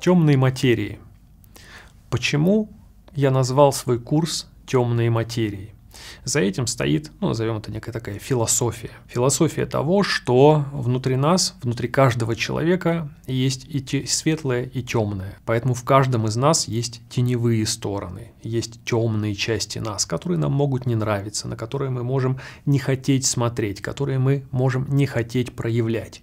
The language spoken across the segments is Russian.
Темные материи. Почему я назвал свой курс «Темные материи»? За этим стоит, ну, назовем это некая такая философия. Философия того, что внутри нас, внутри каждого человека есть и те, светлое, и темное. Поэтому в каждом из нас есть теневые стороны, есть темные части нас, которые нам могут не нравиться, на которые мы можем не хотеть смотреть, которые мы можем не хотеть проявлять.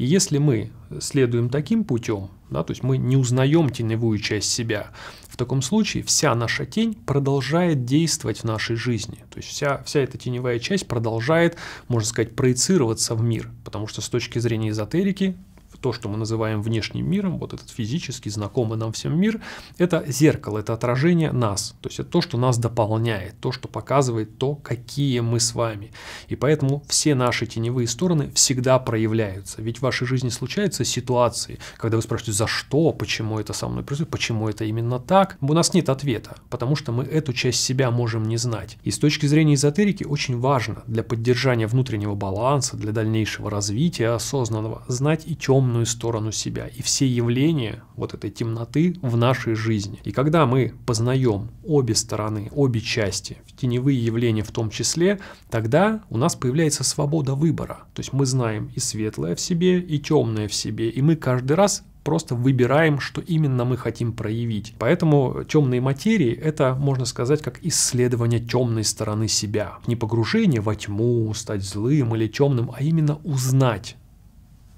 И если мы следуем таким путем, да, то есть мы не узнаем теневую часть себя, в таком случае вся наша тень продолжает действовать в нашей жизни. То есть вся, вся эта теневая часть продолжает, можно сказать, проецироваться в мир, потому что с точки зрения эзотерики то, что мы называем внешним миром, вот этот физический знакомый нам всем мир, это зеркало, это отражение нас. То есть это то, что нас дополняет, то, что показывает то, какие мы с вами. И поэтому все наши теневые стороны всегда проявляются. Ведь в вашей жизни случаются ситуации, когда вы спрашиваете, за что, почему это со мной происходит, почему это именно так. У нас нет ответа, потому что мы эту часть себя можем не знать. И с точки зрения эзотерики очень важно для поддержания внутреннего баланса, для дальнейшего развития осознанного, знать и чем темную сторону себя и все явления вот этой темноты в нашей жизни. И когда мы познаем обе стороны, обе части, теневые явления в том числе, тогда у нас появляется свобода выбора. То есть мы знаем и светлое в себе, и темное в себе, и мы каждый раз просто выбираем, что именно мы хотим проявить. Поэтому темные материи — это, можно сказать, как исследование темной стороны себя. Не погружение во тьму, стать злым или темным, а именно узнать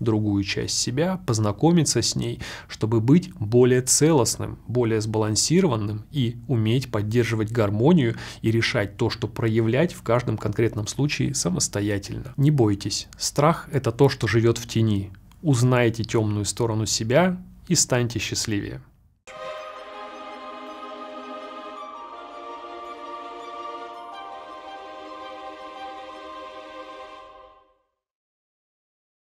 другую часть себя, познакомиться с ней, чтобы быть более целостным, более сбалансированным и уметь поддерживать гармонию и решать то, что проявлять в каждом конкретном случае самостоятельно. Не бойтесь, страх – это то, что живет в тени. Узнайте темную сторону себя и станьте счастливее.